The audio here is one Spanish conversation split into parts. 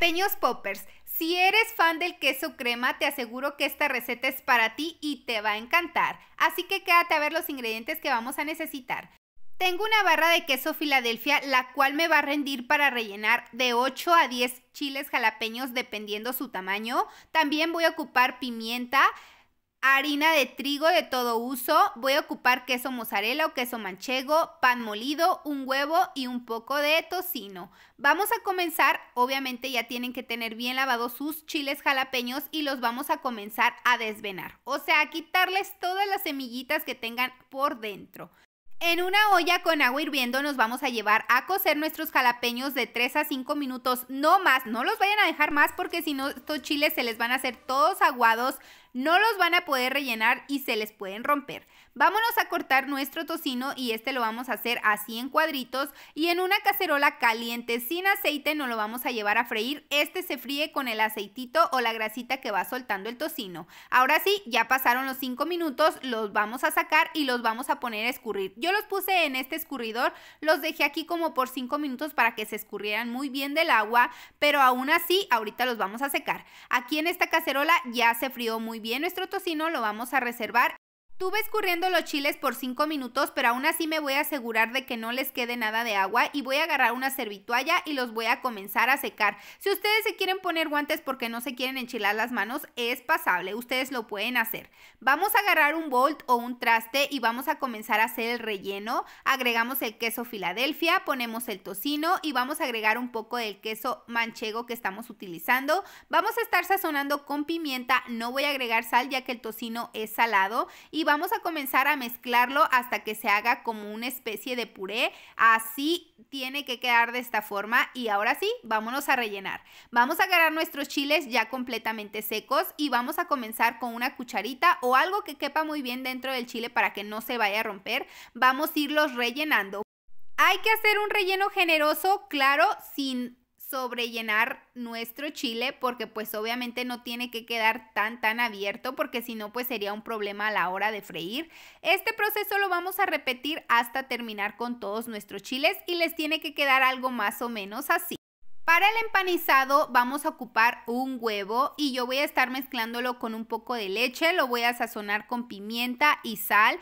Jalapeños Poppers. Si eres fan del queso crema, te aseguro que esta receta es para ti y te va a encantar. Así que quédate a ver los ingredientes que vamos a necesitar. Tengo una barra de queso Filadelfia, la cual me va a rendir para rellenar de 8 a 10 chiles jalapeños dependiendo su tamaño. También voy a ocupar pimienta, harina de trigo de todo uso, voy a ocupar queso mozzarella o queso manchego, pan molido, un huevo y un poco de tocino. Vamos a comenzar, obviamente ya tienen que tener bien lavados sus chiles jalapeños y los vamos a comenzar a desvenar, o sea, a quitarles todas las semillitas que tengan por dentro. En una olla con agua hirviendo nos vamos a llevar a cocer nuestros jalapeños de 3 a 5 minutos, no más, no los vayan a dejar más porque si no estos chiles se les van a hacer todos aguados, no los van a poder rellenar y se les pueden romper. Vámonos a cortar nuestro tocino y este lo vamos a hacer así en cuadritos y en una cacerola caliente sin aceite no lo vamos a llevar a freír. Este se fríe con el aceitito o la grasita que va soltando el tocino. Ahora sí, ya pasaron los 5 minutos, los vamos a sacar y los vamos a poner a escurrir. Yo los puse en este escurridor, los dejé aquí como por 5 minutos para que se escurrieran muy bien del agua, pero aún así ahorita los vamos a secar. Aquí en esta cacerola ya se frió muy bien nuestro tocino, lo vamos a reservar Estuve escurriendo los chiles por 5 minutos, pero aún así me voy a asegurar de que no les quede nada de agua y voy a agarrar una servitualla y los voy a comenzar a secar. Si ustedes se quieren poner guantes porque no se quieren enchilar las manos, es pasable, ustedes lo pueden hacer. Vamos a agarrar un bolt o un traste y vamos a comenzar a hacer el relleno. Agregamos el queso Filadelfia, ponemos el tocino y vamos a agregar un poco del queso manchego que estamos utilizando. Vamos a estar sazonando con pimienta, no voy a agregar sal ya que el tocino es salado y vamos a comenzar a mezclarlo hasta que se haga como una especie de puré. Así tiene que quedar de esta forma y ahora sí, vámonos a rellenar. Vamos a agarrar nuestros chiles ya completamente secos y vamos a comenzar con una cucharita o algo que quepa muy bien dentro del chile para que no se vaya a romper. Vamos a irlos rellenando. Hay que hacer un relleno generoso, claro, sin sobrellenar nuestro chile porque pues obviamente no tiene que quedar tan tan abierto porque si no pues sería un problema a la hora de freír. Este proceso lo vamos a repetir hasta terminar con todos nuestros chiles y les tiene que quedar algo más o menos así. Para el empanizado vamos a ocupar un huevo y yo voy a estar mezclándolo con un poco de leche, lo voy a sazonar con pimienta y sal.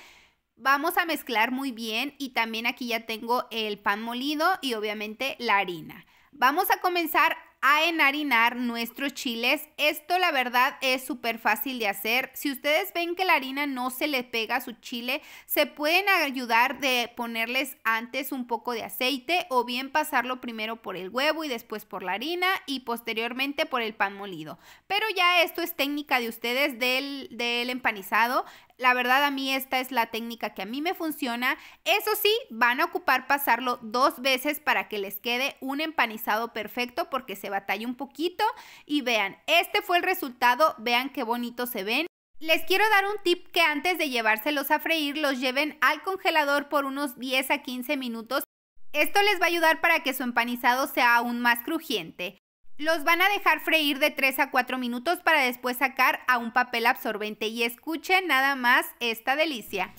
Vamos a mezclar muy bien y también aquí ya tengo el pan molido y obviamente la harina. Vamos a comenzar a enharinar nuestros chiles. Esto la verdad es súper fácil de hacer. Si ustedes ven que la harina no se le pega a su chile, se pueden ayudar de ponerles antes un poco de aceite o bien pasarlo primero por el huevo y después por la harina y posteriormente por el pan molido. Pero ya esto es técnica de ustedes del empanizado. La verdad a mí esta es la técnica que a mí me funciona. Eso sí, van a ocupar pasarlo dos veces para que les quede un empanizado perfecto porque se batalla un poquito. Y vean, este fue el resultado, vean qué bonito se ven. Les quiero dar un tip que antes de llevárselos a freír los lleven al congelador por unos 10 a 15 minutos. Esto les va a ayudar para que su empanizado sea aún más crujiente. Los van a dejar freír de 3 a 4 minutos para después sacar a un papel absorbente y escuchen nada más esta delicia.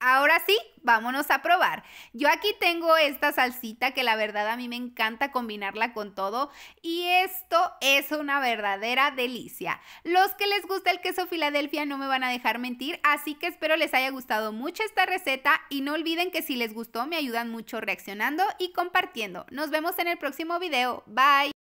Ahora sí, vámonos a probar. Yo aquí tengo esta salsita que la verdad a mí me encanta combinarla con todo y esto es una verdadera delicia. Los que les gusta el queso Filadelfia no me van a dejar mentir, así que espero les haya gustado mucho esta receta y no olviden que si les gustó me ayudan mucho reaccionando y compartiendo. Nos vemos en el próximo video. Bye.